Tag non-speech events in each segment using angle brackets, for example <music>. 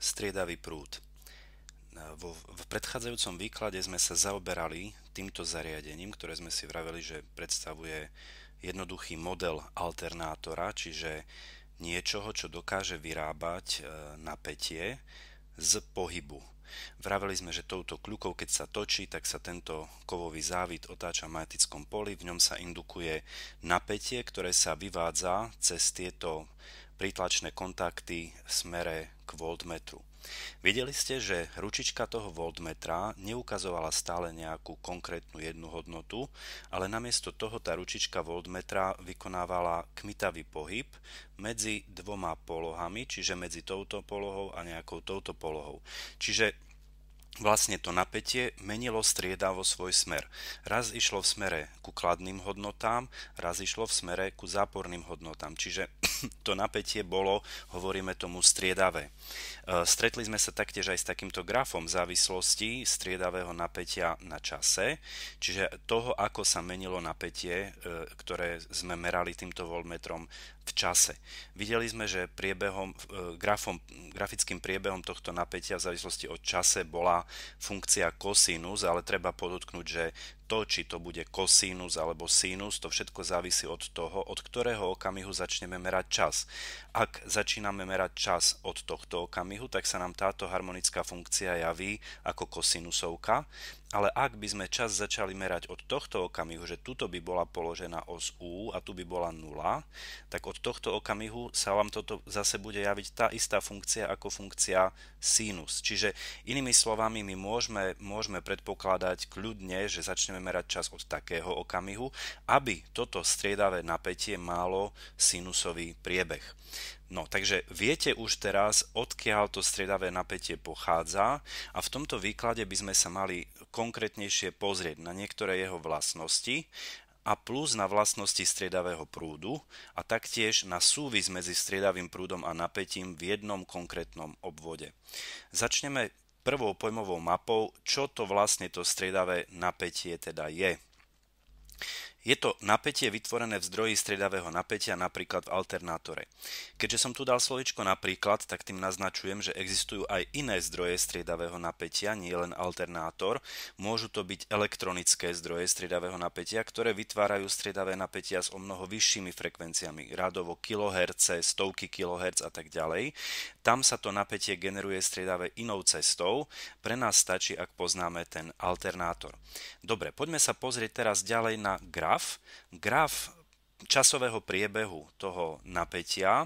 striedavý prúd. Vo, v predchádzajúcom výklade sme sa zaoberali týmto zariadením, ktoré sme si vraveli, že predstavuje jednoduchý model alternátora, čiže niečoho, čo dokáže vyrábať e, napätie z pohybu. Vraveli sme, že touto kľukou, keď sa točí, tak sa tento kovový závit otáča v magnetickom poli, v ňom sa indukuje napätie, ktoré sa vyvádza cez tieto prítlačné kontakty v smere k voltmetru. Videli ste, že ručička toho voltmetra neukazovala stále nejakú konkrétnu jednu hodnotu, ale namiesto toho tá ručička voltmetra vykonávala kmitavý pohyb medzi dvoma polohami, čiže medzi touto polohou a nejakou touto polohou. Čiže Vlastne to napätie menilo striedavo svoj smer. Raz išlo v smere ku kladným hodnotám, raz išlo v smere ku záporným hodnotám. Čiže <clears throat> to napätie bolo, hovoríme tomu, striedavé. E, stretli sme sa taktiež aj s takýmto grafom závislosti striedavého napätia na čase, čiže toho, ako sa menilo napätie, e, ktoré sme merali týmto voltmetrom v čase. Videli sme, že priebehom, e, grafom, grafickým priebehom tohto napätia v závislosti od čase bola funkcia cosinus, ale treba podotknúť, že to, či to bude kosínus alebo sinus, to všetko závisí od toho, od ktorého okamihu začneme merať čas. Ak začíname merať čas od tohto okamihu, tak sa nám táto harmonická funkcia javí ako kosinusovka, ale ak by sme čas začali merať od tohto okamihu, že tuto by bola položená os U a tu by bola 0, tak od tohto okamihu sa vám toto zase bude javiť tá istá funkcia ako funkcia sinus. Čiže inými slovami my môžeme, môžeme predpokladať kľudne, že začneme merať čas od takého okamihu, aby toto striedavé napätie malo sinusový priebeh. No, takže viete už teraz, odkiaľ to striedavé napätie pochádza a v tomto výklade by sme sa mali konkrétnejšie pozrieť na niektoré jeho vlastnosti a plus na vlastnosti striedavého prúdu a taktiež na súvis medzi striedavým prúdom a napätím v jednom konkrétnom obvode. Začneme prvou pojmovou mapou, čo to vlastne to striedavé napätie teda je. Je to napätie vytvorené v zdroji stredavého napätia, napríklad v alternátore. Keďže som tu dal slovičko napríklad, tak tým naznačujem, že existujú aj iné zdroje striedavého napätia, nie len alternátor. Môžu to byť elektronické zdroje striedavého napätia, ktoré vytvárajú striedavé napätia s o mnoho vyššími frekvenciami, radovo kHz, stovky kHz a tak ďalej. Tam sa to napätie generuje striedavé inou cestou. Pre nás stačí, ak poznáme ten alternátor. Dobre, poďme sa pozrieť teraz ďalej na graf graf. Graf časového priebehu toho napätia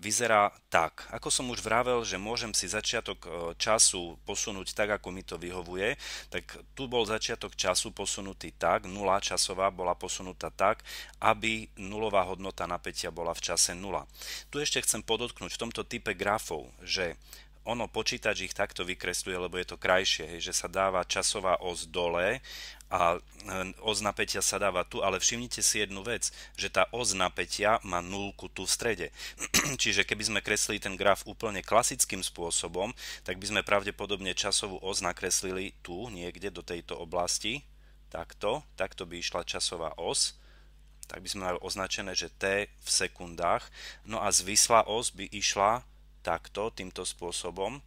vyzerá tak. Ako som už vravel, že môžem si začiatok e, času posunúť tak, ako mi to vyhovuje, tak tu bol začiatok času posunutý tak, nula časová bola posunutá tak, aby nulová hodnota napätia bola v čase nula. Tu ešte chcem podotknúť v tomto type grafov, že ono počítač ich takto vykresluje, lebo je to krajšie, hej, že sa dáva časová os dole a e, os napätia sa dáva tu, ale všimnite si jednu vec, že tá os napätia má nulku tu v strede. <clears throat> Čiže keby sme kreslili ten graf úplne klasickým spôsobom, tak by sme pravdepodobne časovú os nakreslili tu, niekde do tejto oblasti, takto, takto by išla časová os, tak by sme mali označené, že T v sekundách, no a zvislá os by išla takto, týmto spôsobom,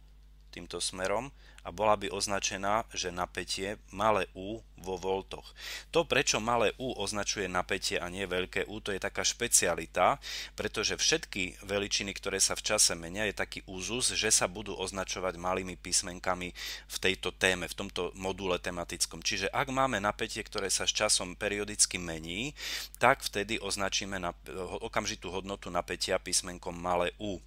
týmto smerom a bola by označená, že napätie malé U vo voltoch. To, prečo malé U označuje napätie a nie veľké U, to je taká špecialita, pretože všetky veličiny, ktoré sa v čase menia, je taký úzus, že sa budú označovať malými písmenkami v tejto téme, v tomto module tematickom. Čiže ak máme napätie, ktoré sa s časom periodicky mení, tak vtedy označíme okamžitú hodnotu napätia písmenkom malé U.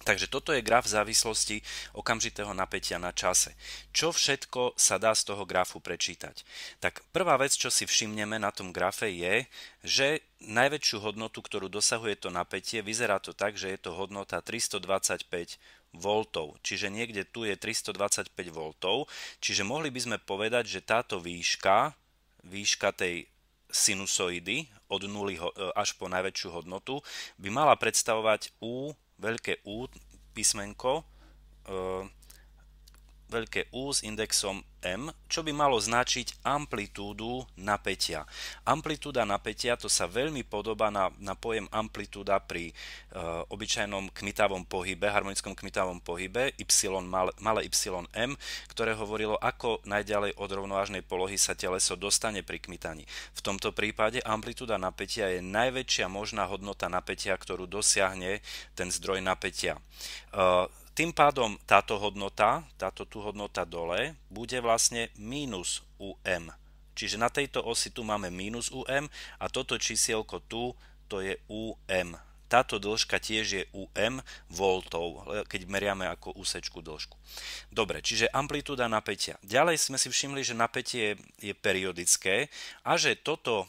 Takže toto je graf závislosti okamžitého napätia na čase. Čo všetko sa dá z toho grafu prečítať? Tak prvá vec, čo si všimneme na tom grafe je, že najväčšiu hodnotu, ktorú dosahuje to napätie, vyzerá to tak, že je to hodnota 325 V, čiže niekde tu je 325 V, čiže mohli by sme povedať, že táto výška, výška tej sinusoidy od 0 až po najväčšiu hodnotu by mala predstavovať U veľké U písmenko e, veľké U s indexom M, čo by malo značiť amplitúdu napätia. Amplitúda napätia to sa veľmi podobá na, na pojem amplitúda pri e, obyčajnom kmitavom pohybe, harmonickom kmitavom pohybe, y, malé ym, ktoré hovorilo, ako najďalej od rovnovážnej polohy sa teleso dostane pri kmitaní. V tomto prípade amplitúda napätia je najväčšia možná hodnota napätia, ktorú dosiahne ten zdroj napätia. E, tým pádom táto hodnota, táto tu hodnota dole, bude vlastne mínus UM. Čiže na tejto osi tu máme mínus UM a toto čísielko tu, to je UM. Táto dĺžka tiež je UM voltov, keď meriame ako úsečku dĺžku. Dobre, čiže amplitúda napätia. Ďalej sme si všimli, že napätie je periodické a že toto,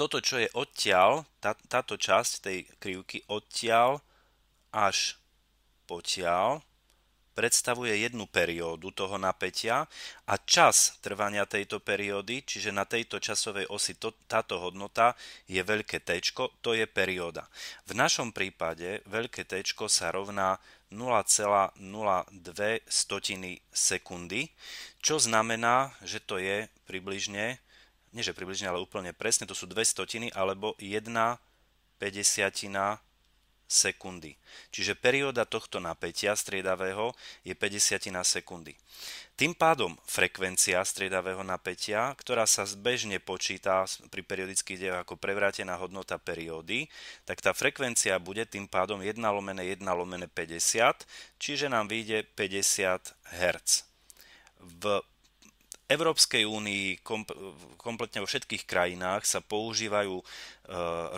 toto čo je odtiaľ, tá, táto časť tej krivky odtiaľ až potiaľ predstavuje jednu periódu toho napätia a čas trvania tejto periódy, čiže na tejto časovej osi to, táto hodnota je veľké T, to je perióda. V našom prípade veľké T sa rovná 0,02 sekundy, čo znamená, že to je približne, nie že približne, ale úplne presne, to sú dve stotiny alebo 1 sekundy sekundy. Čiže perióda tohto napätia striedavého je 50 na sekundy. Tým pádom frekvencia striedavého napätia, ktorá sa zbežne počíta pri periodických dejoch ako prevrátená hodnota periódy, tak tá frekvencia bude tým pádom 1 lomené 1 lomené 50, čiže nám vyjde 50 Hz. V Európskej únii, komp- kompletne vo všetkých krajinách sa používajú e,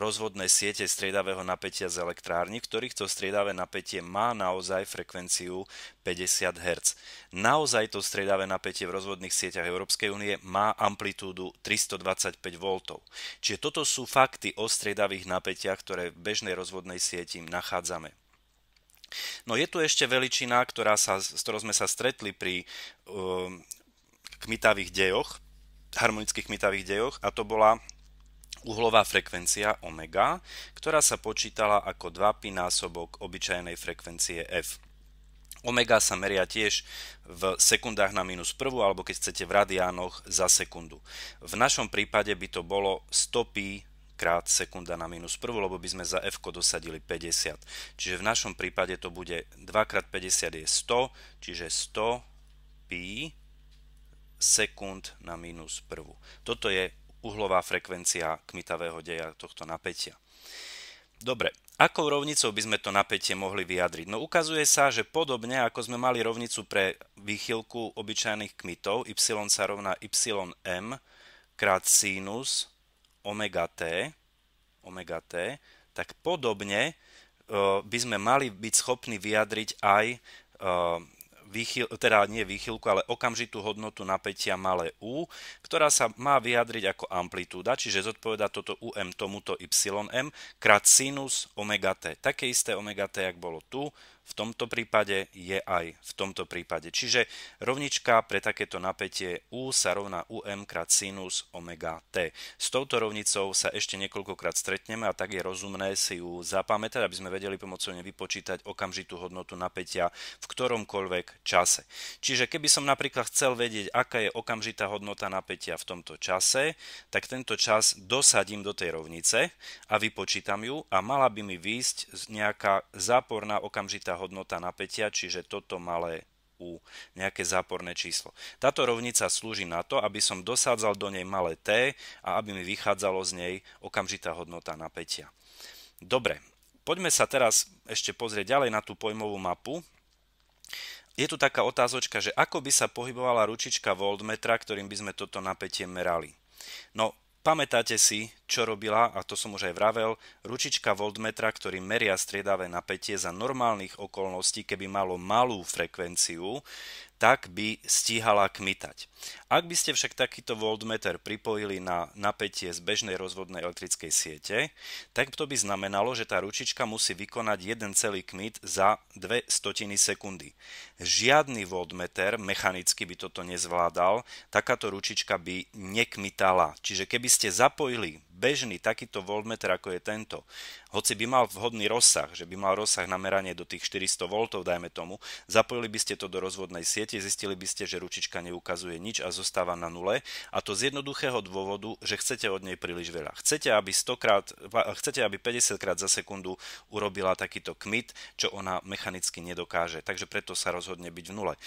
rozvodné siete striedavého napätia z elektrárny, v ktorých to striedavé napätie má naozaj frekvenciu 50 Hz. Naozaj to striedavé napätie v rozvodných sieťach Európskej únie má amplitúdu 325 V. Čiže toto sú fakty o striedavých napätiach, ktoré v bežnej rozvodnej sieti nachádzame. No je tu ešte veličina, ktorá sa, s ktorou sme sa stretli pri uh, kmitavých dejoch, harmonických kmitavých dejoch a to bola uhlová frekvencia omega, ktorá sa počítala ako 2π násobok obyčajnej frekvencie f. Omega sa meria tiež v sekundách na minus prvú, alebo keď chcete v radiánoch za sekundu. V našom prípade by to bolo 100 pi krát sekunda na minus prvú, lebo by sme za f dosadili 50. Čiže v našom prípade to bude 2 krát 50 je 100, čiže 100 pi sekúnd na minus prvú. Toto je uhlová frekvencia kmitavého deja tohto napätia. Dobre, akou rovnicou by sme to napätie mohli vyjadriť? No ukazuje sa, že podobne ako sme mali rovnicu pre výchylku obyčajných kmitov, y sa rovná ym krát sinus omega t, omega t, tak podobne eh, by sme mali byť schopní vyjadriť aj eh, výchyl, teda nie výchylku, ale okamžitú hodnotu napätia malé U, ktorá sa má vyjadriť ako amplitúda, čiže zodpoveda toto UM tomuto YM krát sinus omega t. Také isté omega t, jak bolo tu, v tomto prípade je aj v tomto prípade. Čiže rovnička pre takéto napätie U sa rovná UM krát sinus omega T. S touto rovnicou sa ešte niekoľkokrát stretneme a tak je rozumné si ju zapamätať, aby sme vedeli pomocou nej vypočítať okamžitú hodnotu napätia v ktoromkoľvek čase. Čiže keby som napríklad chcel vedieť, aká je okamžitá hodnota napätia v tomto čase, tak tento čas dosadím do tej rovnice a vypočítam ju a mala by mi výjsť nejaká záporná okamžitá hodnota napätia, čiže toto malé U, nejaké záporné číslo. Táto rovnica slúži na to, aby som dosádzal do nej malé T a aby mi vychádzalo z nej okamžitá hodnota napätia. Dobre, poďme sa teraz ešte pozrieť ďalej na tú pojmovú mapu. Je tu taká otázočka, že ako by sa pohybovala ručička voltmetra, ktorým by sme toto napätie merali. No, pamätáte si, čo robila, a to som už aj vravel, ručička voltmetra, ktorý meria striedavé napätie za normálnych okolností, keby malo malú frekvenciu, tak by stíhala kmitať. Ak by ste však takýto voltmeter pripojili na napätie z bežnej rozvodnej elektrickej siete, tak to by znamenalo, že tá ručička musí vykonať jeden celý kmit za 2 stotiny sekundy. Žiadny voltmeter mechanicky by toto nezvládal, takáto ručička by nekmitala. Čiže keby ste zapojili bežný takýto voltmeter, ako je tento, hoci by mal vhodný rozsah, že by mal rozsah na meranie do tých 400 V, dajme tomu, zapojili by ste to do rozvodnej siete, zistili by ste, že ručička neukazuje nič a zostáva na nule a to z jednoduchého dôvodu, že chcete od nej príliš veľa. Chcete, aby, 100 krát, chcete, aby 50 krát za sekundu urobila takýto kmit, čo ona mechanicky nedokáže, takže preto sa rozhodne byť v nule. E,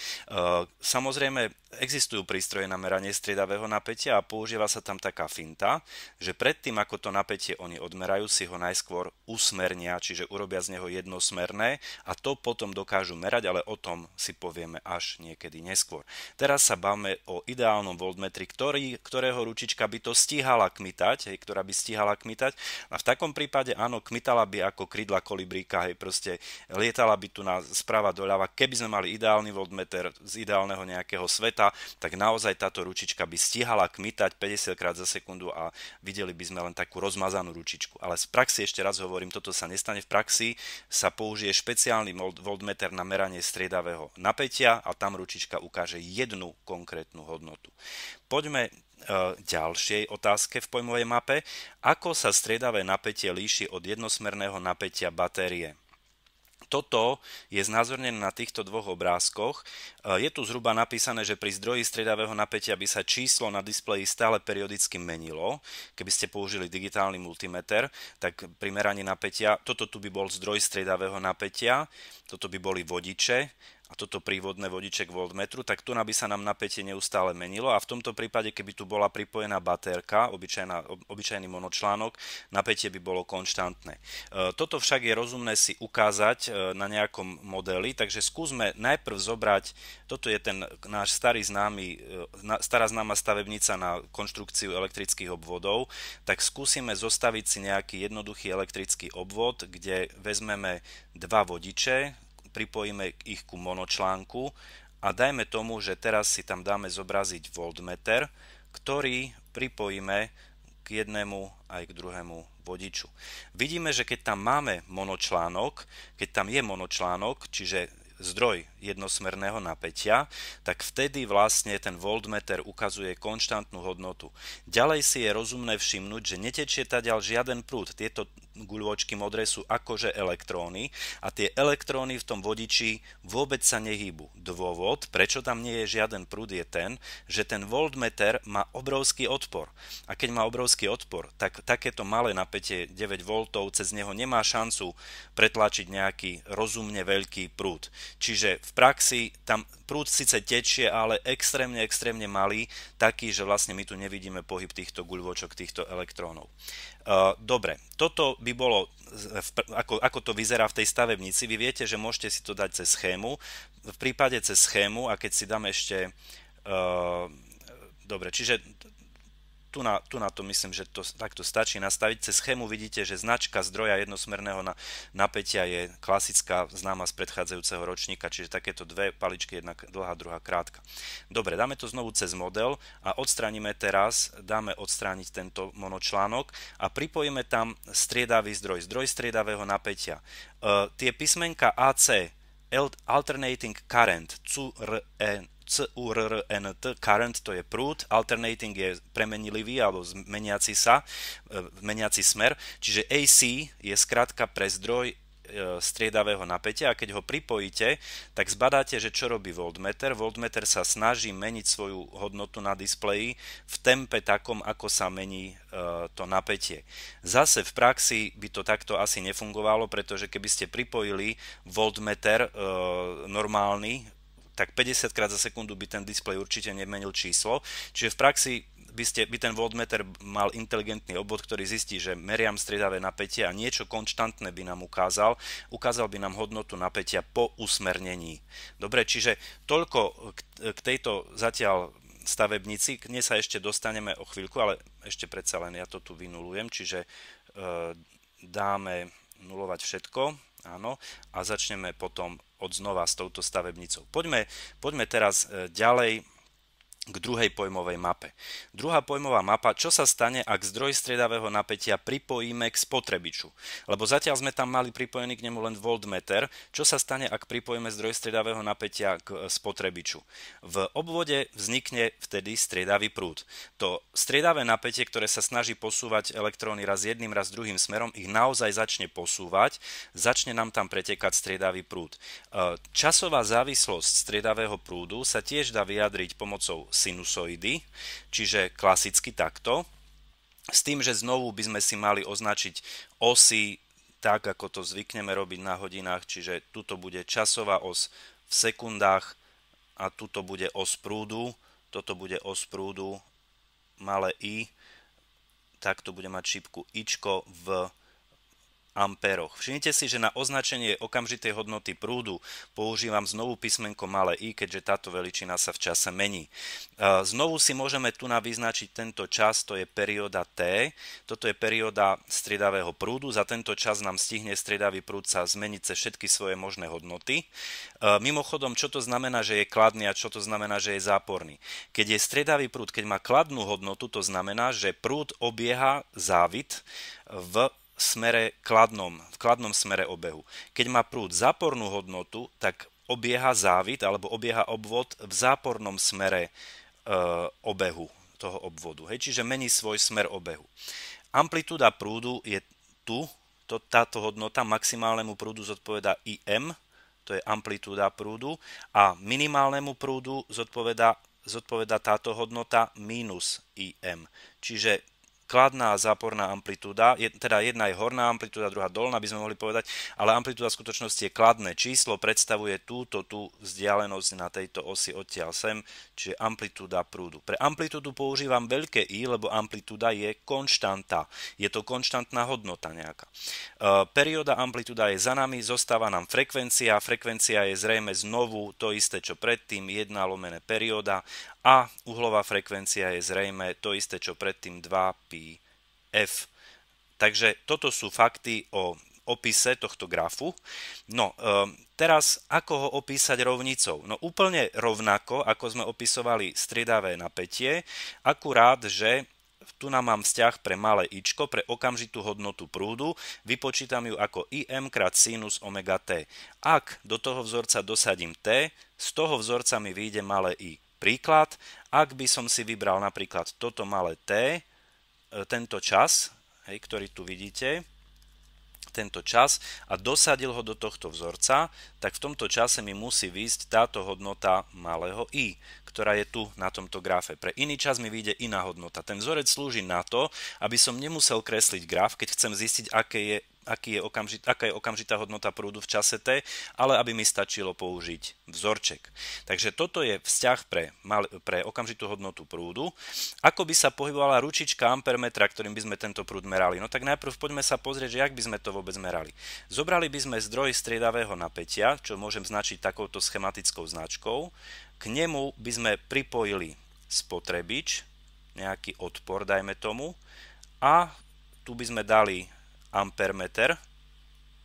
samozrejme, existujú prístroje na meranie striedavého napätia a používa sa tam taká finta, že predtým, ako to napätie oni odmerajú, si ho najskôr usmernia, čiže urobia z neho jednosmerné a to potom dokážu merať, ale o tom si povieme až niekedy neskôr. Teraz sa bavme o ideálnom voltmetri, ktorý, ktorého ručička by to stíhala kmitať, hej, ktorá by stíhala kmitať a v takom prípade áno, kmitala by ako krídla kolibríka, hej, proste lietala by tu na sprava doľava. Keby sme mali ideálny voltmeter z ideálneho nejakého sveta, tak naozaj táto ručička by stíhala kmitať 50 krát za sekundu a videli by sme len takú rozmazanú ručičku. Ale z praxi ešte raz ho hovorím, toto sa nestane v praxi, sa použije špeciálny voltmeter na meranie striedavého napätia a tam ručička ukáže jednu konkrétnu hodnotu. Poďme e, ďalšej otázke v pojmovej mape. Ako sa striedavé napätie líši od jednosmerného napätia batérie? Toto je znázornené na týchto dvoch obrázkoch. E, je tu zhruba napísané, že pri zdroji stredavého napätia by sa číslo na displeji stále periodicky menilo. Keby ste použili digitálny multimeter, tak pri meraní napätia, toto tu by bol zdroj stredavého napätia, toto by boli vodiče a toto prívodné vodiček voltmetru, tak tu by sa nám napätie neustále menilo a v tomto prípade, keby tu bola pripojená batérka, obyčajná, obyčajný monočlánok, napätie by bolo konštantné. E, toto však je rozumné si ukázať e, na nejakom modeli, takže skúsme najprv zobrať, toto je ten náš starý známy, e, stará známa stavebnica na konštrukciu elektrických obvodov, tak skúsime zostaviť si nejaký jednoduchý elektrický obvod, kde vezmeme dva vodiče, pripojíme ich ku monočlánku a dajme tomu, že teraz si tam dáme zobraziť voltmeter, ktorý pripojíme k jednému aj k druhému vodiču. Vidíme, že keď tam máme monočlánok, keď tam je monočlánok, čiže zdroj jednosmerného napätia, tak vtedy vlastne ten voltmeter ukazuje konštantnú hodnotu. Ďalej si je rozumné všimnúť, že netečie ďal žiaden prúd. Tieto guľôčky modré sú akože elektróny a tie elektróny v tom vodiči vôbec sa nehýbu. Dôvod, prečo tam nie je žiaden prúd je ten, že ten voltmeter má obrovský odpor. A keď má obrovský odpor, tak takéto malé napätie 9 V cez neho nemá šancu pretlačiť nejaký rozumne veľký prúd. Čiže v praxi tam prúd síce tečie, ale extrémne, extrémne malý, taký, že vlastne my tu nevidíme pohyb týchto guľvočok, týchto elektrónov. Dobre, toto by bolo, e, ako, ako to vyzerá v tej stavebnici. Vy viete, že môžete si to dať cez schému. V prípade cez schému, a keď si dám ešte... Dobre, čiže tu na, tu na to myslím, že to takto stačí nastaviť. Cez schému vidíte, že značka zdroja jednosmerného na, napätia je klasická známa z predchádzajúceho ročníka, čiže takéto dve paličky, jedna dlhá, druhá krátka. Dobre, dáme to znovu cez model a odstránime teraz, dáme odstrániť tento monočlánok a pripojíme tam striedavý zdroj, zdroj striedavého napätia. E, tie písmenka AC alternating current, CURRNT, current to je prúd, alternating je premenilivý alebo zmeniaci sa, e, meniaci smer, čiže AC je skratka pre zdroj E, striedavého napätia a keď ho pripojíte, tak zbadáte, že čo robí voltmeter. Voltmeter sa snaží meniť svoju hodnotu na displeji v tempe takom, ako sa mení e, to napätie. Zase v praxi by to takto asi nefungovalo, pretože keby ste pripojili voltmeter e, normálny tak 50 krát za sekundu by ten displej určite nemenil číslo. Čiže v praxi by, ste, by ten voltmeter mal inteligentný obvod, ktorý zistí, že meriam striedavé napätie a niečo konštantné by nám ukázal. Ukázal by nám hodnotu napätia po usmernení. Dobre, čiže toľko k tejto zatiaľ stavebnici. K nej sa ešte dostaneme o chvíľku, ale ešte predsa len ja to tu vynulujem, čiže e, dáme nulovať všetko, áno, a začneme potom od znova s touto stavebnicou. Poďme, poďme teraz e, ďalej k druhej pojmovej mape. Druhá pojmová mapa, čo sa stane, ak zdroj striedavého napätia pripojíme k spotrebiču. Lebo zatiaľ sme tam mali pripojený k nemu len voltmeter. Čo sa stane, ak pripojíme zdroj striedavého napätia k spotrebiču? V obvode vznikne vtedy striedavý prúd. To striedavé napätie, ktoré sa snaží posúvať elektróny raz jedným, raz druhým smerom, ich naozaj začne posúvať, začne nám tam pretekať striedavý prúd. E, časová závislosť striedavého prúdu sa tiež dá vyjadriť pomocou sinusoidy, čiže klasicky takto, s tým, že znovu by sme si mali označiť osy tak, ako to zvykneme robiť na hodinách, čiže tuto bude časová os v sekundách a tuto bude os prúdu, toto bude os prúdu, malé i, takto bude mať šípku ičko v amperoch. Všimnite si, že na označenie okamžitej hodnoty prúdu používam znovu písmenko malé i, keďže táto veličina sa v čase mení. E, znovu si môžeme tu vyznačiť tento čas, to je perióda T. Toto je perióda striedavého prúdu. Za tento čas nám stihne striedavý prúd sa zmeniť cez všetky svoje možné hodnoty. E, mimochodom, čo to znamená, že je kladný a čo to znamená, že je záporný. Keď je striedavý prúd, keď má kladnú hodnotu, to znamená, že prúd obieha závit v smere kladnom, v kladnom smere obehu. Keď má prúd zápornú hodnotu, tak obieha závit alebo obieha obvod v zápornom smere e, obehu toho obvodu. Hej? Čiže mení svoj smer obehu. Amplitúda prúdu je tu, to, táto hodnota maximálnemu prúdu zodpoveda IM, to je amplitúda prúdu, a minimálnemu prúdu zodpoveda, zodpoveda táto hodnota minus IM. Čiže kladná a záporná amplitúda, je, teda jedna je horná amplitúda, druhá dolná, by sme mohli povedať, ale amplitúda v skutočnosti je kladné číslo, predstavuje túto tú vzdialenosť na tejto osi odtiaľ sem, čiže amplitúda prúdu. Pre amplitúdu používam veľké I, lebo amplitúda je konštanta. Je to konštantná hodnota nejaká. E, perióda amplitúda je za nami, zostáva nám frekvencia, frekvencia je zrejme znovu to isté, čo predtým, jedna lomené perióda a uhlová frekvencia je zrejme to isté, čo predtým 2 pi F. Takže toto sú fakty o opise tohto grafu. No, ehm, teraz ako ho opísať rovnicou? No úplne rovnako, ako sme opisovali striedavé napätie, akurát, že tu nám mám vzťah pre malé ičko, pre okamžitú hodnotu prúdu, vypočítam ju ako im krát sinus omega t. Ak do toho vzorca dosadím t, z toho vzorca mi vyjde malé i. Príklad, ak by som si vybral napríklad toto malé t, E, tento čas, hej, ktorý tu vidíte, tento čas a dosadil ho do tohto vzorca, tak v tomto čase mi musí výjsť táto hodnota malého i, ktorá je tu na tomto grafe. Pre iný čas mi vyjde iná hodnota. Ten vzorec slúži na to, aby som nemusel kresliť graf, keď chcem zistiť, aké je aký je okamžit, aká je okamžitá hodnota prúdu v čase T, ale aby mi stačilo použiť vzorček. Takže toto je vzťah pre, mal, pre okamžitú hodnotu prúdu. Ako by sa pohybovala ručička ampermetra, ktorým by sme tento prúd merali? No tak najprv poďme sa pozrieť, že jak by sme to vôbec merali. Zobrali by sme zdroj striedavého napätia, čo môžem značiť takouto schematickou značkou. K nemu by sme pripojili spotrebič, nejaký odpor, dajme tomu, a tu by sme dali ampermeter,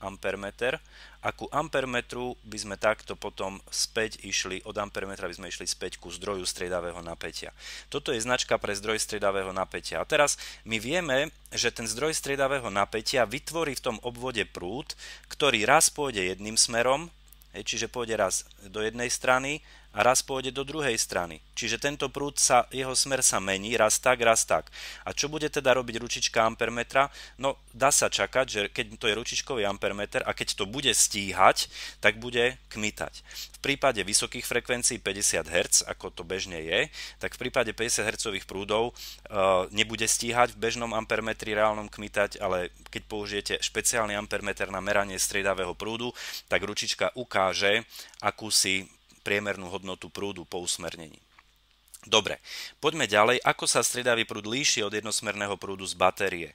ampermeter a ku ampermetru by sme takto potom späť išli, od ampermetra by sme išli späť ku zdroju striedavého napätia. Toto je značka pre zdroj striedavého napätia. A teraz my vieme, že ten zdroj striedavého napätia vytvorí v tom obvode prúd, ktorý raz pôjde jedným smerom, čiže pôjde raz do jednej strany, a raz pôjde do druhej strany. Čiže tento prúd sa, jeho smer sa mení, raz tak, raz tak. A čo bude teda robiť ručička ampermetra? No, dá sa čakať, že keď to je ručičkový ampermeter a keď to bude stíhať, tak bude kmitať. V prípade vysokých frekvencií 50 Hz, ako to bežne je, tak v prípade 50 Hz prúdov e, nebude stíhať v bežnom ampermetri reálnom kmitať, ale keď použijete špeciálny ampermeter na meranie striedavého prúdu, tak ručička ukáže akúsi priemernú hodnotu prúdu po usmernení. Dobre, poďme ďalej. Ako sa striedavý prúd líši od jednosmerného prúdu z batérie?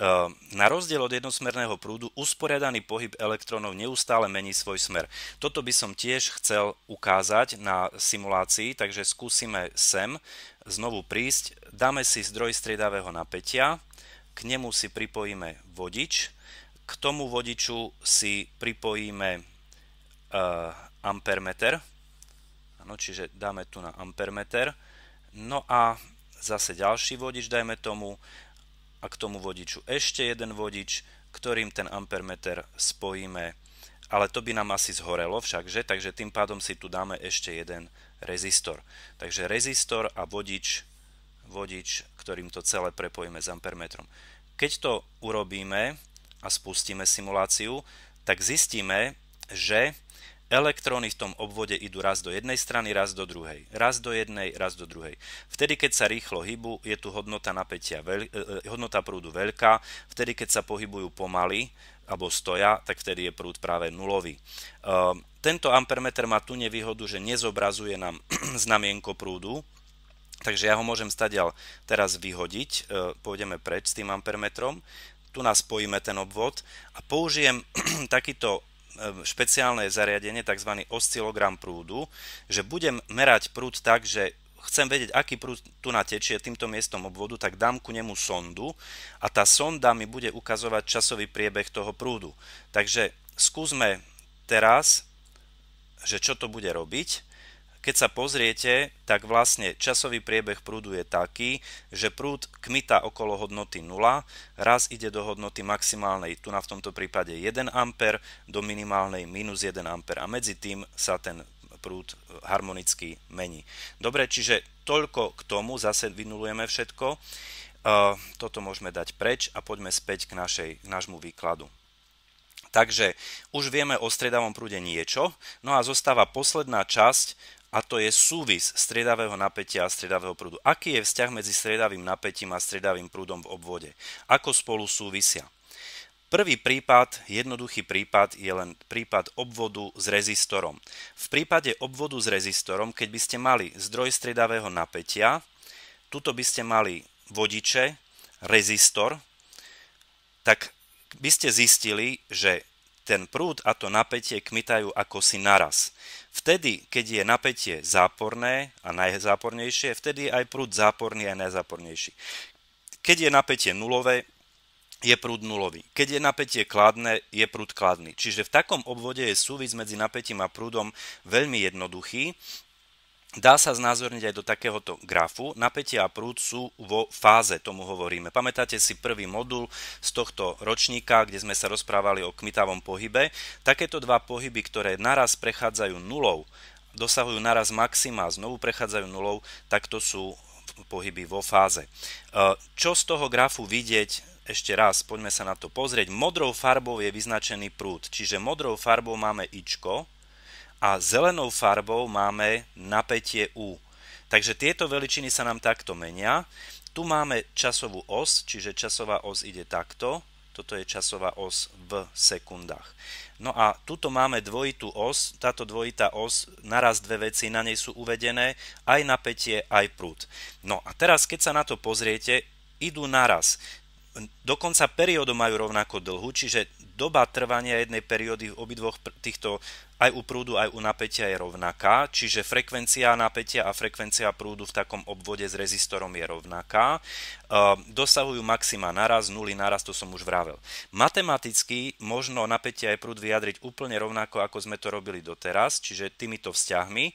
Ehm, na rozdiel od jednosmerného prúdu, usporiadaný pohyb elektrónov neustále mení svoj smer. Toto by som tiež chcel ukázať na simulácii, takže skúsime sem znovu prísť. Dáme si zdroj striedavého napätia, k nemu si pripojíme vodič, k tomu vodiču si pripojíme ehm, ampermeter, Áno, čiže dáme tu na ampermeter. No a zase ďalší vodič, dajme tomu, a k tomu vodiču ešte jeden vodič, ktorým ten ampermeter spojíme. Ale to by nám asi zhorelo všakže, takže tým pádom si tu dáme ešte jeden rezistor. Takže rezistor a vodič, vodič, ktorým to celé prepojíme s ampermetrom. Keď to urobíme a spustíme simuláciu, tak zistíme, že Elektróny v tom obvode idú raz do jednej strany, raz do druhej, raz do jednej, raz do druhej. Vtedy, keď sa rýchlo hýbu, je tu hodnota napätia, veľ, eh, hodnota prúdu veľká, vtedy, keď sa pohybujú pomaly, alebo stoja, tak vtedy je prúd práve nulový. Uh, tento ampermeter má tu nevýhodu, že nezobrazuje nám <clears throat> znamienko prúdu, takže ja ho môžem stadial teraz vyhodiť, uh, pôjdeme preč s tým ampermetrom, tu nás spojíme ten obvod a použijem <clears throat> takýto špeciálne zariadenie, tzv. oscilogram prúdu, že budem merať prúd tak, že chcem vedieť, aký prúd tu natečie týmto miestom obvodu, tak dám ku nemu sondu a tá sonda mi bude ukazovať časový priebeh toho prúdu. Takže skúsme teraz, že čo to bude robiť. Keď sa pozriete, tak vlastne časový priebeh prúdu je taký, že prúd kmita okolo hodnoty 0, raz ide do hodnoty maximálnej, tu na v tomto prípade 1 A, do minimálnej minus 1 A a medzi tým sa ten prúd harmonicky mení. Dobre, čiže toľko k tomu, zase vynulujeme všetko. E, toto môžeme dať preč a poďme späť k, našej, k nášmu výkladu. Takže už vieme o stredavom prúde niečo, no a zostáva posledná časť, a to je súvis striedavého napätia a striedavého prúdu. Aký je vzťah medzi striedavým napätím a striedavým prúdom v obvode? Ako spolu súvisia? Prvý prípad, jednoduchý prípad, je len prípad obvodu s rezistorom. V prípade obvodu s rezistorom, keď by ste mali zdroj striedavého napätia, tuto by ste mali vodiče, rezistor, tak by ste zistili, že ten prúd a to napätie kmitajú ako si naraz. Vtedy, keď je napätie záporné a najzápornejšie, vtedy je aj prúd záporný a najzápornejší. Keď je napätie nulové, je prúd nulový. Keď je napätie kladné, je prúd kladný. Čiže v takom obvode je súvis medzi napätím a prúdom veľmi jednoduchý dá sa znázorniť aj do takéhoto grafu. Napätie a prúd sú vo fáze, tomu hovoríme. Pamätáte si prvý modul z tohto ročníka, kde sme sa rozprávali o kmitavom pohybe. Takéto dva pohyby, ktoré naraz prechádzajú nulou, dosahujú naraz maxima a znovu prechádzajú nulou, tak to sú pohyby vo fáze. E, čo z toho grafu vidieť, ešte raz, poďme sa na to pozrieť. Modrou farbou je vyznačený prúd, čiže modrou farbou máme ičko, a zelenou farbou máme napätie U. Takže tieto veličiny sa nám takto menia. Tu máme časovú os, čiže časová os ide takto. Toto je časová os v sekundách. No a tuto máme dvojitú os. Táto dvojitá os, naraz dve veci, na nej sú uvedené aj napätie, aj prúd. No a teraz, keď sa na to pozriete, idú naraz dokonca periódu majú rovnako dlhu, čiže doba trvania jednej periódy v obidvoch týchto aj u prúdu, aj u napätia je rovnaká, čiže frekvencia napätia a frekvencia prúdu v takom obvode s rezistorom je rovnaká. Ehm, dosahujú maxima naraz, nuly naraz, to som už vravel. Matematicky možno napätie aj prúd vyjadriť úplne rovnako, ako sme to robili doteraz, čiže týmito vzťahmi,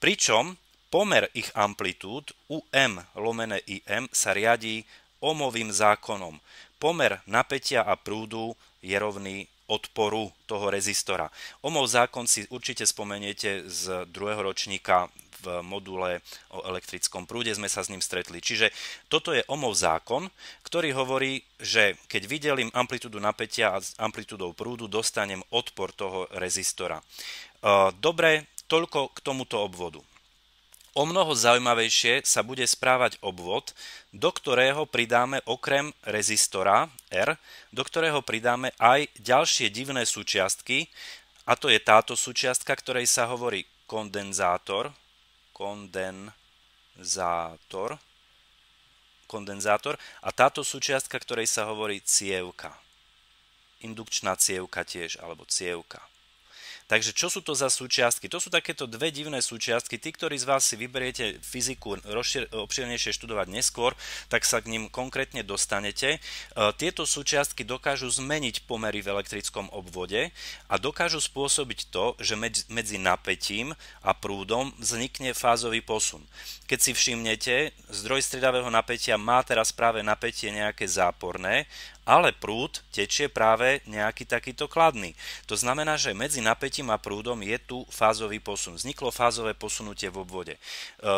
pričom pomer ich amplitúd UM lomené IM sa riadí omovým zákonom pomer napätia a prúdu je rovný odporu toho rezistora. Omov zákon si určite spomeniete z druhého ročníka v module o elektrickom prúde sme sa s ním stretli. Čiže toto je Omov zákon, ktorý hovorí, že keď vydelím amplitúdu napätia a amplitúdou prúdu, dostanem odpor toho rezistora. E, dobre, toľko k tomuto obvodu. O mnoho zaujímavejšie sa bude správať obvod, do ktorého pridáme okrem rezistora R, do ktorého pridáme aj ďalšie divné súčiastky, a to je táto súčiastka, ktorej sa hovorí kondenzátor, kondenzátor, kondenzátor a táto súčiastka, ktorej sa hovorí cievka. Indukčná cievka tiež, alebo cievka. Takže čo sú to za súčiastky? To sú takéto dve divné súčiastky. Tí, ktorí z vás si vyberiete fyziku obširnejšie študovať neskôr, tak sa k ním konkrétne dostanete. E, tieto súčiastky dokážu zmeniť pomery v elektrickom obvode a dokážu spôsobiť to, že medzi napätím a prúdom vznikne fázový posun. Keď si všimnete, zdroj stredavého napätia má teraz práve napätie nejaké záporné ale prúd tečie práve nejaký takýto kladný. To znamená, že medzi napätím a prúdom je tu fázový posun. Vzniklo fázové posunutie v obvode. E,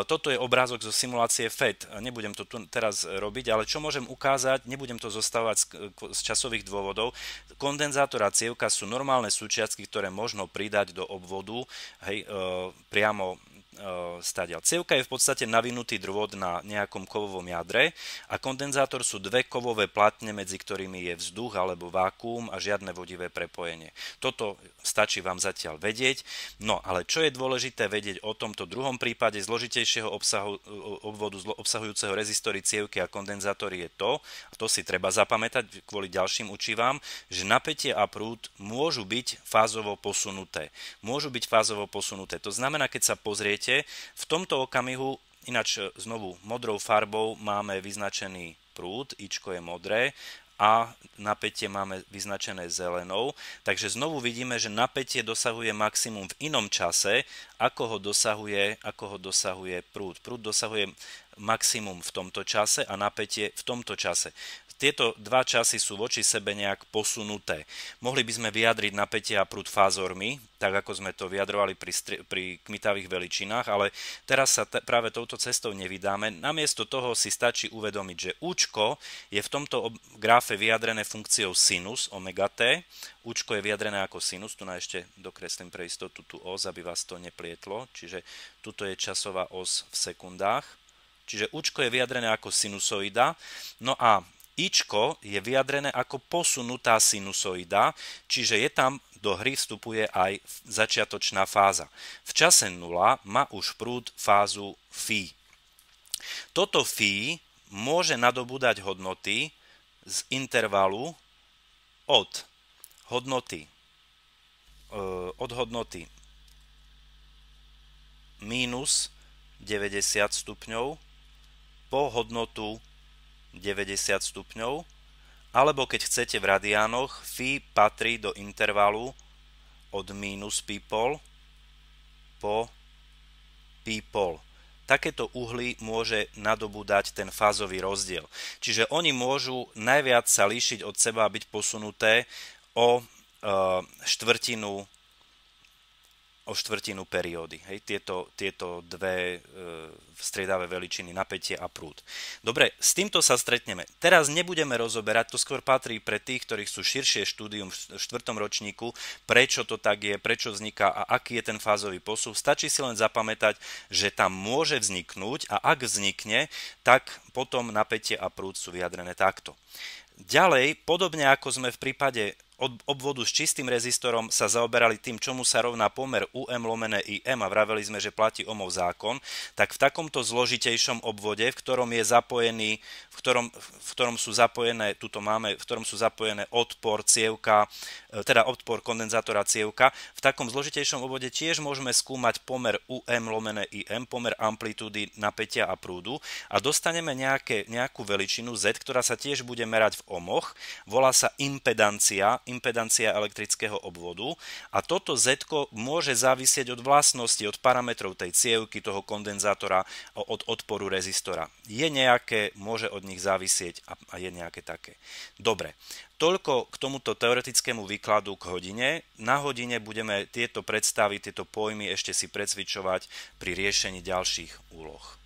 toto je obrázok zo simulácie FED. Nebudem to tu teraz robiť, ale čo môžem ukázať, nebudem to zostávať z časových dôvodov. Kondenzátor a cievka sú normálne súčiastky, ktoré možno pridať do obvodu hej, e, priamo E, stadiaľ. Cievka je v podstate navinutý drôd na nejakom kovovom jadre a kondenzátor sú dve kovové platne, medzi ktorými je vzduch alebo vákuum a žiadne vodivé prepojenie. Toto stačí vám zatiaľ vedieť. No ale čo je dôležité vedieť o tomto druhom prípade zložitejšieho obsahu, obvodu zlo, obsahujúceho rezistory cievky a kondenzátory je to, a to si treba zapamätať kvôli ďalším učivám, že napätie a prúd môžu byť fázovo posunuté. Môžu byť fázovo posunuté. To znamená, keď sa pozriete, v tomto okamihu Ináč znovu modrou farbou máme vyznačený prúd, ičko je modré a napätie máme vyznačené zelenou. Takže znovu vidíme, že napätie dosahuje maximum v inom čase, ako ho dosahuje, ako ho dosahuje prúd. Prúd dosahuje maximum v tomto čase a napätie v tomto čase tieto dva časy sú voči sebe nejak posunuté. Mohli by sme vyjadriť napätie a prúd fázormi, tak ako sme to vyjadrovali pri, stri- pri kmitavých veličinách, ale teraz sa t- práve touto cestou nevydáme. Namiesto toho si stačí uvedomiť, že účko je v tomto ob- gráfe vyjadrené funkciou sinus omega t, účko je vyjadrené ako sinus, tu na ešte dokreslím pre istotu tú os, aby vás to neplietlo, čiže tuto je časová os v sekundách. Čiže účko je vyjadrené ako sinusoida. No a Ičko je vyjadrené ako posunutá sinusoida, čiže je tam do hry vstupuje aj začiatočná fáza. V čase 0 má už prúd fázu φ. Toto φ môže nadobúdať hodnoty z intervalu od hodnoty e, od hodnoty minus 90 stupňov po hodnotu 90 stupňov, alebo keď chcete v radiánoch, φ patrí do intervalu od minus πpol po πpol. Takéto uhly môže nadobúdať ten fázový rozdiel. Čiže oni môžu najviac sa líšiť od seba a byť posunuté o e, štvrtinu o štvrtinu periódy. Hej, tieto, tieto dve e, striedavé veličiny, napätie a prúd. Dobre, s týmto sa stretneme. Teraz nebudeme rozoberať, to skôr patrí pre tých, ktorých sú širšie štúdium v štvrtom ročníku, prečo to tak je, prečo vzniká a aký je ten fázový posun. Stačí si len zapamätať, že tam môže vzniknúť a ak vznikne, tak potom napätie a prúd sú vyjadrené takto. Ďalej, podobne ako sme v prípade od obvodu s čistým rezistorom sa zaoberali tým, čomu sa rovná pomer UM lomené IM a vraveli sme, že platí omov zákon, tak v takomto zložitejšom obvode, v ktorom je zapojený, v ktorom, v ktorom sú zapojené, tuto máme, v ktorom sú zapojené odpor cievka, e, teda odpor kondenzátora cievka, v takom zložitejšom obvode tiež môžeme skúmať pomer UM lomené IM, pomer amplitúdy napätia a prúdu a dostaneme nejaké, nejakú veličinu Z, ktorá sa tiež bude merať v omoch, volá sa impedancia impedancia elektrického obvodu a toto Z môže závisieť od vlastnosti, od parametrov tej cievky, toho kondenzátora, od odporu rezistora. Je nejaké, môže od nich závisieť a je nejaké také. Dobre, Toľko k tomuto teoretickému výkladu k hodine. Na hodine budeme tieto predstavy, tieto pojmy ešte si predsvičovať pri riešení ďalších úloh.